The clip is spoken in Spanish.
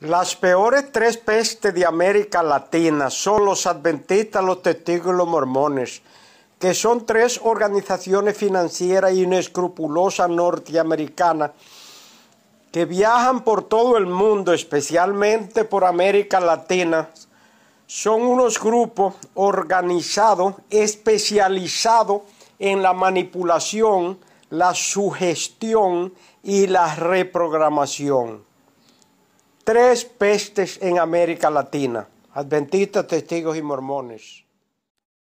Las peores tres pestes de América Latina son los adventistas, los testigos y los mormones, que son tres organizaciones financieras inescrupulosas norteamericanas que viajan por todo el mundo, especialmente por América Latina. Son unos grupos organizados, especializados en la manipulación, la sugestión y la reprogramación tres pestes en América Latina, adventistas, testigos y mormones.